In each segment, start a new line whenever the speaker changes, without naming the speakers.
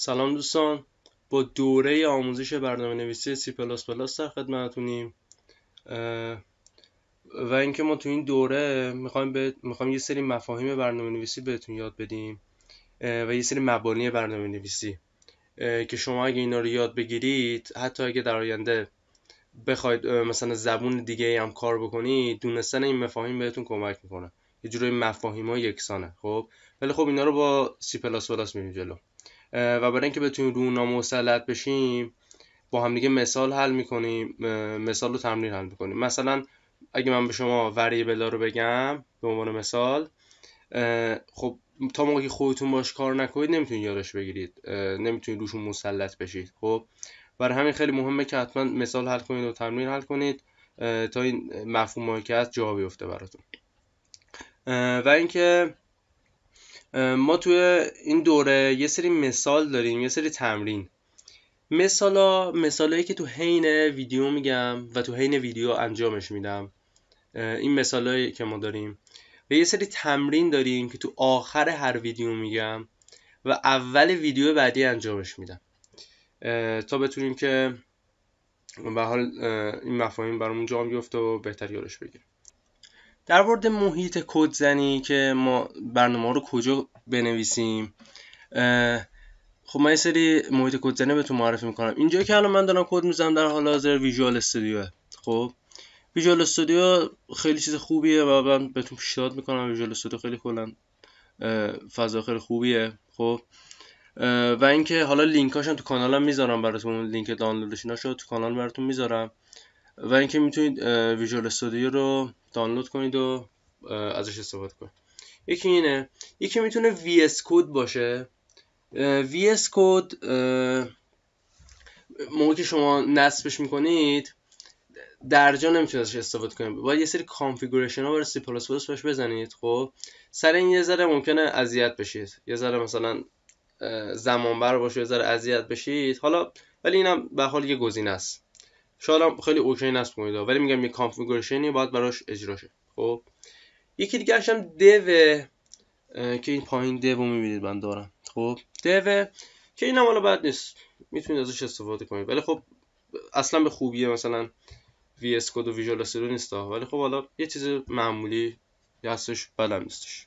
سلام دوستان با دوره آموزش برنامه نویسی پلاس در خدمتتونیم و اینکه ما تو این دوره میخوایم, به... یه سری مفاهیم برنامه نویسی بهتون یاد بدیم و یه سری مبانی برنامه نویسی که شما اگه اینا رو یاد بگیرید حتی اگه در آینده بخواید مثلا زبون دیگه هم کار بکنید دونستن این مفاهیم بهتون کمک میکنه یه جورای مفاهیم ها یکسانه خب ولی خب اینا رو با پلاس میریم جلو و برای اینکه بتونیم رو اونا بشیم با همدیگه مثال حل میکنیم مثال رو تمرین حل میکنیم مثلا اگه من به شما بلا رو بگم به عنوان مثال خب تا موقعی خودتون باش کار نکنید نمیتونید یادش بگیرید نمیتونید روشون مسلط بشید خب برای همین خیلی مهمه که حتما مثال حل کنید و تمرین حل کنید تا این مفهوم که از جا بیفته براتون و اینکه ما توی این دوره یه سری مثال داریم یه سری تمرین مثالا مثالایی که تو حین ویدیو میگم و تو حین ویدیو انجامش میدم این مثالایی که ما داریم و یه سری تمرین داریم که تو آخر هر ویدیو میگم و اول ویدیو بعدی انجامش میدم تا بتونیم که به حال این مفاهیم برامون جا بیفته و بهتر یادش بگیریم در مورد محیط کد زنی که ما برنامه رو کجا بنویسیم خب من یه سری محیط کد زنی بهتون معرفی میکنم اینجا که الان من دارم کد میزنم در حال حاضر ویژوال استودیوه خب ویژوال استودیو خیلی چیز خوبیه و من بهتون پیشنهاد میکنم ویژوال استودیو خیلی کلا فضا خیلی خوبیه خب و اینکه حالا لینکاشم تو کانالم میذارم براتون لینک دانلودش اینا تو کانال براتون میذارم و اینکه میتونید ویژوال استودیو رو دانلود کنید و ازش استفاده کنید یکی اینه یکی میتونه اس کود باشه اس کود موقعی که شما نصبش میکنید درجا نمیتونید ازش استفاده کنید باید یه سری کانفیگوریشن ها برای سی پلاس پلاس بهش بزنید خب سر این یه ذره ممکنه اذیت بشید یه ذره مثلا زمان بر باشه یه ذره اذیت بشید حالا ولی اینم به حال یه گزینه است شاید هم خیلی اوکی نصب کنید ولی میگم یه کانفیگوریشنی باید براش اجرا شه خب یکی دیگه هم دو که این پایین دو میبینید من دارم خب دو که اینم حالا بد نیست میتونید ازش استفاده کنید ولی خب اصلا به خوبیه مثلا وی اس کد و ویژوال استودیو نیست ولی خب حالا یه چیز معمولی هستش بدم نیستش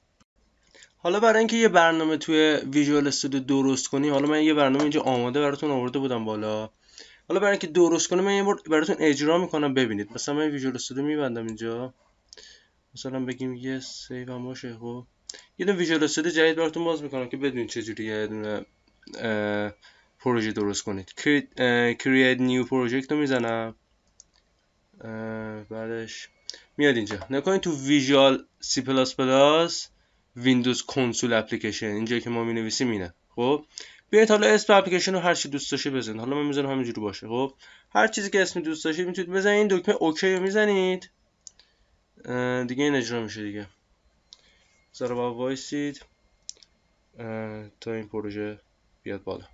حالا برای اینکه یه برنامه توی ویژوال استودیو درست کنی حالا من یه برنامه اینجا آماده براتون آورده بودم بالا حالا برای اینکه درست کنم من یه بار براتون اجرا میکنم ببینید مثلا من ویژوال استودیو میبندم اینجا مثلا بگیم یه سیو هم باشه خب یه دونه ویژوال استودیو جدید براتون باز میکنم که بدونید جوری یه دونه پروژه درست کنید create نیو پروژکت رو میزنم بعدش میاد اینجا نکنید تو ویژوال سی پلاس پلاس ویندوز کنسول اپلیکیشن اینجا که ما می نویسیم اینه خب بیاید حالا اسم اپلیکیشن رو هر چی دوست داشته بزنید حالا من میزنم همینجوری باشه خب هر چیزی که اسم دوست داشتید میتونید بزنید دکمه اوکی رو میزنید دیگه این اجرا میشه دیگه سر با وایسید تا این پروژه بیاد بالا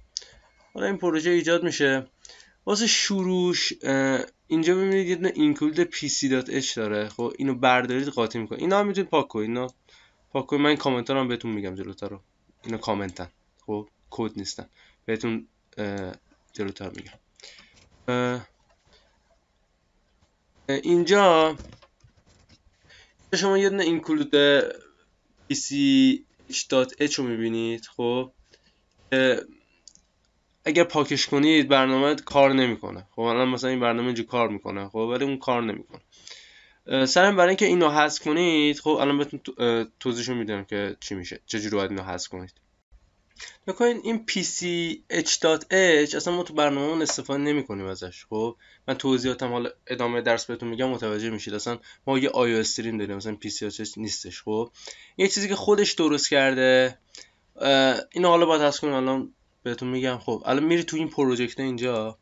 حالا این پروژه ایجاد میشه واسه شروعش اینجا ببینید یه سی دات اچ داره خب اینو بردارید قاطی میکنه اینا هم میتونید پاک کنید اینا پاک کنید من بهتون میگم جلوتر رو اینا کامنتن خب کد نیستن بهتون جلوتر میگم اینجا شما یه دونه اینکلود pch.h رو میبینید خب اگر پاکش کنید برنامه کار نمیکنه خب الان مثلا این برنامه اینجا کار میکنه خب ولی اون کار نمیکنه سرم برای اینکه اینو حذف کنید خب الان بهتون رو میدم که چی میشه چجوری باید اینو حذف کنید بکنین این pch.h اصلا ما تو برنامه استفاده نمی کنیم ازش خب من توضیحاتم حالا ادامه درس بهتون میگم متوجه میشید اصلا ما یه آیو استریم داریم مثلا pch نیستش خب یه چیزی که خودش درست کرده این حالا باید هست کنیم الان بهتون میگم خب الان میری تو این پروژکت اینجا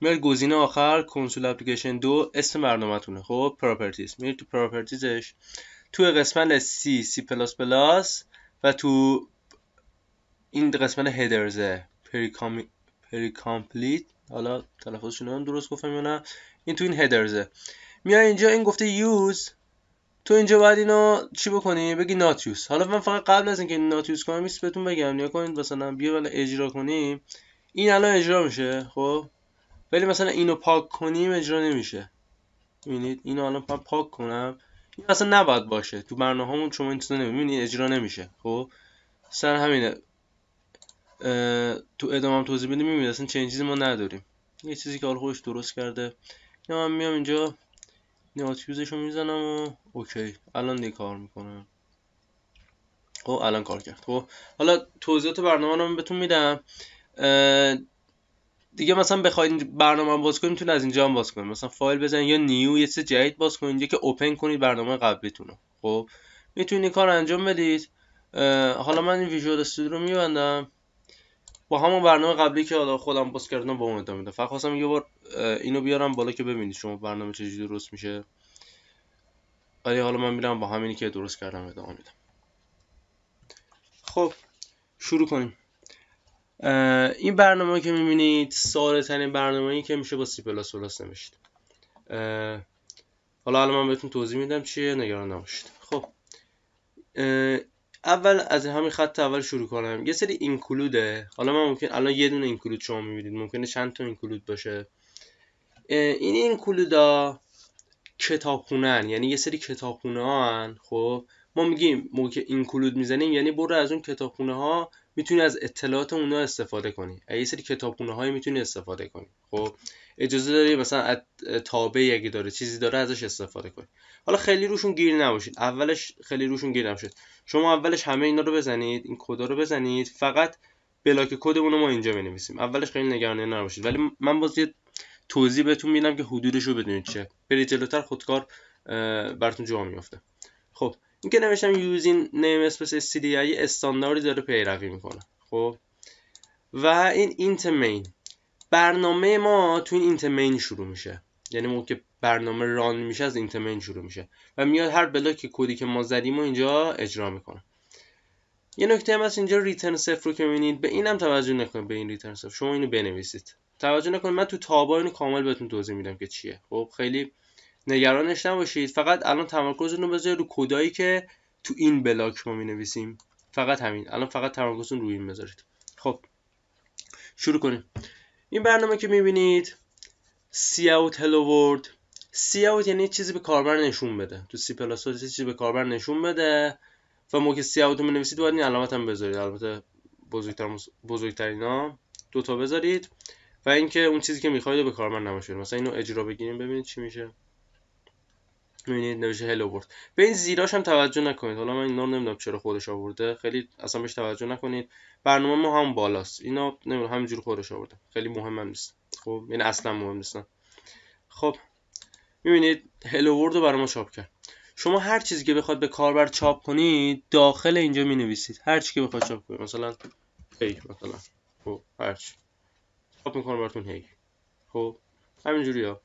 میری گزینه آخر کنسول اپلیکیشن دو اسم برنامهتونه خب پراپرتیز میری تو پراپرتیزش تو قسمت پلاس پلاس و تو این قسمت هدرزه پریکام... پریکامپلیت حالا تلفظشون هم درست گفتم یا نه این تو این هدرزه میای اینجا این گفته یوز تو اینجا باید اینو چی بکنی بگی یوز حالا من فقط قبل از اینکه یوز کنم میس بهتون بگم نیا کنید مثلا بیا ولی اجرا کنیم این الان اجرا میشه خب ولی مثلا اینو پاک کنیم اجرا نمیشه ببینید اینو الان پاک کنم این اصلا نباید باشه تو برنامه‌مون شما این اجرا نمیشه خب سر همینه تو هم توضیح بدیم میبینید اصلا چنین چیزی ما نداریم یه چیزی که حال خودش درست کرده یا من میام اینجا نیاتیوزش رو میزنم و اوکی الان دیگه کار میکنم خب الان کار کرد خب حالا توضیحات برنامه رو بهتون میدم دیگه مثلا بخواید برنامه باز کنید میتونید از اینجا هم باز کنید مثلا فایل بزن یا نیو یه چیز جدید باز کنید که اوپن کنید برنامه قبلیتون خب میتونید این کار انجام بدید حالا من این ویژوال استودیو رو میبندم با همون برنامه قبلی که حالا خودم باز کردم با اون ادامه میدم فقط خواستم یه بار اینو بیارم بالا که ببینید شما برنامه چجوری درست میشه ولی حالا من میرم با همینی که درست کردم ادامه میدم خب شروع کنیم این برنامه که میبینید ساره ترین برنامه ای که میشه با سی پلاس پلاس نوشت حالا الان من بهتون توضیح میدم چیه نگران نباشید خب اول از همین خط اول شروع کنم یه سری اینکلوده حالا من ممکن الان یه دونه اینکلود شما میبینید ممکنه چند تا اینکلود باشه این اینکلودا کتابخونهان یعنی یه سری کتابخونه ها هن. خب ما میگیم موقع اینکلود میزنیم یعنی برو از اون کتابخونه ها میتونی از اطلاعات اونا استفاده کنی یه سری کتابخونه هایی میتونی استفاده کنی خب اجازه داری مثلا تابه اگه داره چیزی داره ازش استفاده کنی حالا خیلی روشون گیر نباشید اولش خیلی روشون گیر نباشید شما اولش همه اینا رو بزنید این کدا رو بزنید فقط بلاک کدمون رو ما اینجا بنویسیم اولش خیلی نگران نباشید ولی من باز یه توضیح بهتون میدم که حدودش رو بدونید چه برید جلوتر خودکار براتون جا میافته اینکه نوشتم using نیم اسپیس استانداردی داره پیروی میکنه خب و این اینت main برنامه ما تو این اینت شروع میشه یعنی موقع که برنامه ران میشه از int main شروع میشه و میاد هر بلاک کدی که ما زدیم و اینجا اجرا میکنه یه نکته هم از اینجا ریترن صفر رو که میبینید به اینم توجه نکنید به این ریترن صفر شما اینو بنویسید توجه نکنید من تو تابا اینو کامل بهتون توضیح میدم که چیه خب خیلی نگرانش نباشید فقط الان تمرکزتون رو بذارید رو کدایی که تو این بلاک ما می نویسیم فقط همین الان فقط تمرکزتون رو این بذارید خب شروع کنیم این برنامه که میبینید سی اوت هلو ورد سی اوت یعنی چیزی به کاربر نشون بده تو سی پلاس چیزی به کاربر نشون بده و که سی اوت رو نویسید باید این علامت هم بذارید البته بزرگتر بزرگترینا دو تا بذارید و اینکه اون چیزی که میخواید به کاربر نمایش مثلا اینو اجرا بگیریم ببینید چی میشه می‌بینید نوشته به این زیراش هم توجه نکنید حالا من اینا نمیدونم چرا خودش آورده خیلی اصلا بهش توجه نکنید برنامه ما هم بالاست اینا نمیدونم همینجور خودش آورده خیلی مهم هم نیست خب این یعنی اصلا مهم نیستن خب میبینید هلو ورد رو برای ما چاپ کرد شما هر چیزی که بخواد به کاربر چاپ کنید داخل اینجا می نویسید هر چیزی که بخواد چاپ کنید مثلا هی مثلا خب هر چی چاپ براتون هی خب همینجوریه.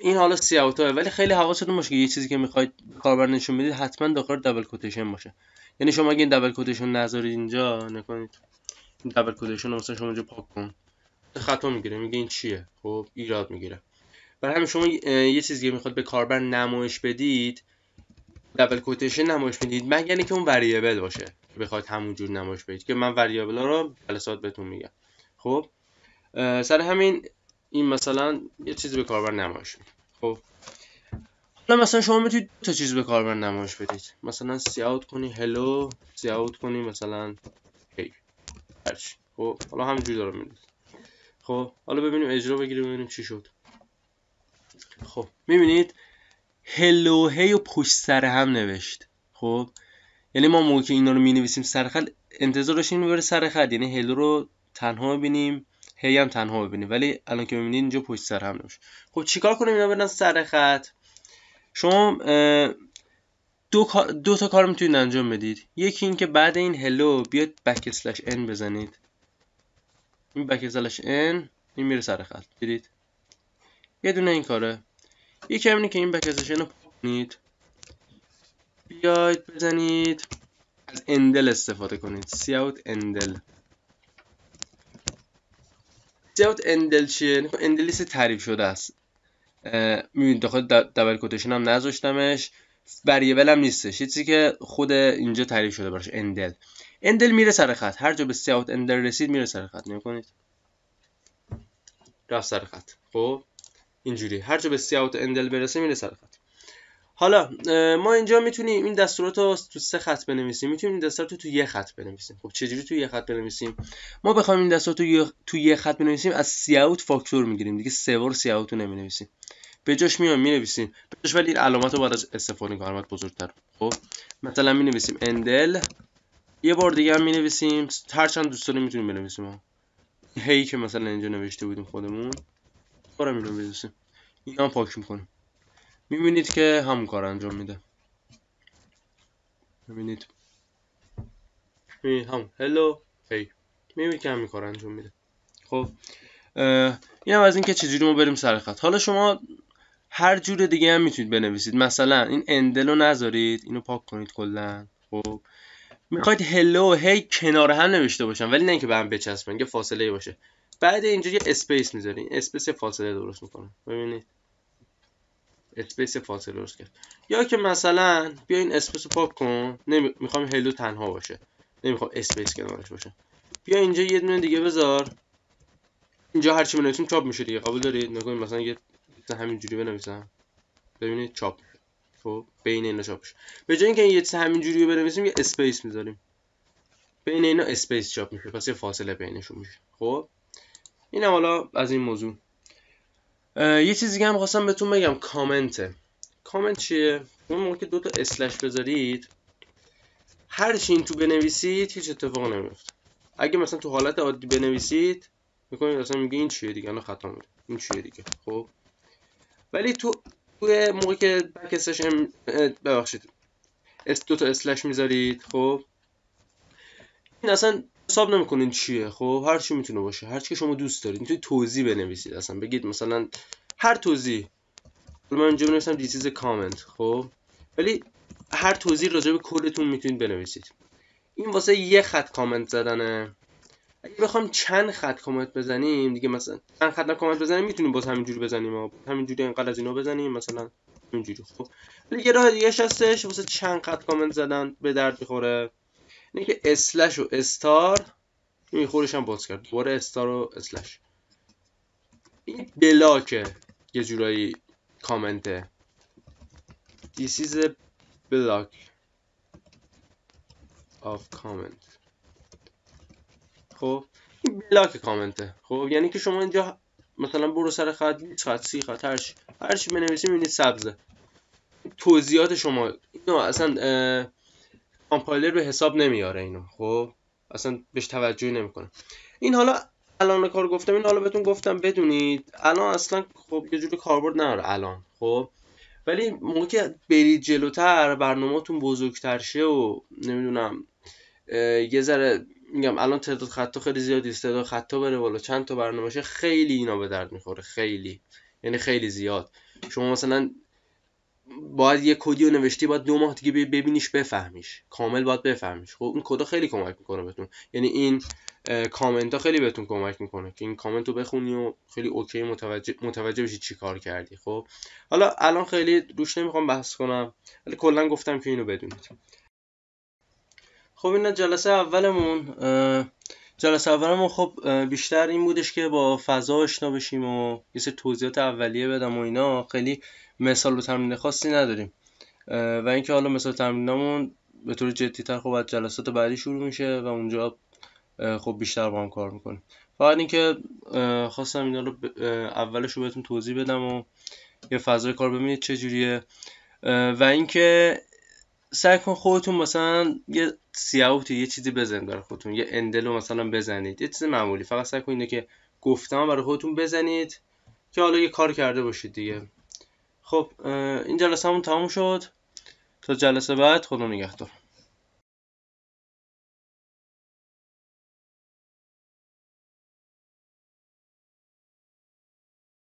این حالا سیاوتا ولی خیلی حواستون باشه که یه چیزی که میخواید کاربر نشون بدید حتما داخل دابل کوتیشن باشه یعنی شما اگه این دابل کوتیشن نذارید اینجا نکنید این دابل کوتیشن مثلا شما اینجا پاک کن خطا میگیره میگه این چیه خب ایراد میگیره برای همین شما یه چیزی که میخواد به کاربر نمایش بدید دابل کوتیشن نمایش بدید مگر که اون وریبل باشه که بخواید همونجور نمایش بدید که من وریبل ها رو جلسات بهتون میگم خب سر همین این مثلا یه چیز به کاربر نمایش میده خب حالا مثلا شما میتونید تا چیز به کاربر نمایش بدید مثلا سی اوت کنی هلو سی اوت کنی مثلا هی هرچی خب حالا همینجوری داره میدید خب حالا ببینیم اجرا بگیریم ببینیم چی شد خب میبینید هلو هی و پشت سر هم نوشت خب یعنی ما موقعی که اینا رو می نویسیم سرخط انتظار داشتیم بره سر یعنی هلو رو تنها ببینیم هی هم تنها ببینیم ولی الان که ببینید اینجا پشت سر هم نمیشه خب چیکار کنیم اینا برن سر خط شما دو, دو تا کار میتونید انجام بدید یکی اینکه بعد این هلو بیاد بک اسلش ان بزنید این بک اسلش ان این میره سر خط دیدید یه دونه این کاره یکی همینه که این بک اسلش ان رو کنید بیاید بزنید از اندل استفاده کنید سی اوت اندل اندل چیه اندلیس تعریف شده است میبینید داخل دبل کوتشن هم نذاشتمش وریبل هم نیستش چیزی که خود اینجا تعریف شده براش اندل اندل میره سر خط هر جا به سیاوت اندل رسید میره سر خط کنید رفت سر خط خب، اینجوری هر جا به سیاوت اندل برسه میره سر خط حالا ما اینجا میتونیم این دستورات رو تو سه خط بنویسیم میتونیم این دستورات رو تو یه خط بنویسیم خب چجوری تو یه خط بنویسیم ما بخوایم این دستورات رو تو یه خط بنویسیم از سی اوت فاکتور میگیریم دیگه بار سی اوت رو نمینویسیم به جاش میام مینویسیم به جاش ولی این علامت رو باید از استفاده کنیم علامت بزرگتر خب مثلا مینویسیم اندل یه بار دیگه هم مینویسیم هر چند دوست داریم میتونیم بنویسیم هی که مثلا اینجا نوشته بودیم خودمون بارم اینو بنویسیم اینا پاک میکنیم میبینید که همون کار انجام میده ببینید میبینید همون هلو هی میبینید که همین کار انجام میده خب این هم از اینکه چجوری ما بریم سر خط حالا شما هر جور دیگه هم میتونید بنویسید مثلا این اندل رو نذارید اینو پاک کنید کلا خب میخواید هلو هی کنار هم نوشته باشن ولی نه اینکه به هم بچسبن یه فاصله باشه بعد اینجا یه اسپیس میذارین اسپیس فاصله درست میکنه ببینید اسپیس فاصله روز کرد یا که مثلا بیا این اسپیس رو پاک کن نمی... هلو تنها باشه نمیخوام اسپیس کنارش باشه بیا اینجا یه دونه دیگه بذار اینجا هر چی بنویسیم چاپ میشه دیگه قبول دارید نکنید مثلا یه همینجوری بنویسم ببینید چاپ خب بین اینا چاپ میشه به جای اینکه یه چیز همینجوری بنویسیم یه اسپیس میذاریم بین اینا اسپیس چاپ میشه پس یه فاصله بینشون میشه خب این حالا از این موضوع یه چیز دیگه هم خواستم بهتون بگم کامنته کامنت چیه اون موقع که دو تا اسلش بذارید هر چی این تو بنویسید هیچ اتفاق نمیفته اگه مثلا تو حالت عادی بنویسید میکنید اصلا میگه این چیه دیگه الان خطا میره این چیه دیگه خب ولی تو توی که اسلش ام... ببخشید دو تا اسلش میذارید خب این اصلا حساب نمیکنین چیه خب هر چی میتونه باشه هر چی که شما دوست دارید میتونید توضیح بنویسید اصلا بگید مثلا هر توضیح من اینجا بنویسم دیسیز کامنت خب ولی هر توضیح راجع به کلتون میتونید بنویسید این واسه یه خط کامنت زدنه اگه بخوام چند خط کامنت بزنیم دیگه مثلا چند خط کامنت بزنیم میتونیم باز همینجوری بزنیم ما همینجوری انقدر از اینا بزنیم مثلا اینجوری خب ولی یه راه دیگه هستش واسه چند خط کامنت زدن به درد میخوره اینه که اسلش و استار این خودش هم باز کرد دوباره استار و اسلش این بلاکه یه جورایی کامنته This is a block of comment خب این بلاک کامنته خب یعنی که شما اینجا مثلا برو سر خط 20 خط 30 خط هر چی بنویسی میبینید سبزه توضیحات شما اینو اصلا کامپایلر به حساب نمیاره اینو خب اصلا بهش توجهی نمیکنه این حالا الان کار گفتم این حالا بهتون گفتم بدونید الان اصلا خب یه جوری کاربرد نداره الان خب ولی موقع که برید جلوتر برنامهتون بزرگتر شه و نمیدونم یه ذره میگم الان تعداد خطا خیلی زیادی تعداد خطا بره بالا چند تا برنامه شه خیلی اینا به درد میخوره خیلی یعنی خیلی زیاد شما مثلا باید یه کدی رو نوشتی باید دو ماه دیگه ببینیش بفهمیش کامل باید بفهمیش خب این کدا خیلی کمک میکنه بهتون یعنی این کامنت ها خیلی بهتون کمک میکنه که این کامنت رو بخونی و خیلی اوکی متوجه, متوجه بشی چی کار کردی خب حالا الان خیلی روش نمیخوام بحث کنم ولی کلا گفتم که اینو بدونید خب این جلسه اولمون جلسه اولمون خب بیشتر این بودش که با فضا آشنا بشیم و یه توضیحات اولیه بدم و اینا خیلی مثال رو تمرین خاصی نداریم و اینکه حالا مثال تمرینمون به طور جدیتر خب از جلسات بعدی شروع میشه و اونجا خب بیشتر با هم کار میکنیم فقط اینکه خواستم اینا رو اولش رو بهتون توضیح بدم و یه فضای کار ببینید جوریه. و اینکه سعی کن خودتون مثلا یه سیاوتی یه چیزی بزنید برای خودتون یه اندلو مثلا بزنید یه چیز معمولی فقط سعی کن اینه که گفتم برای خودتون بزنید که حالا یه کار کرده باشید دیگه خب این جلسه همون تموم شد تا جلسه بعد خدا نگهدار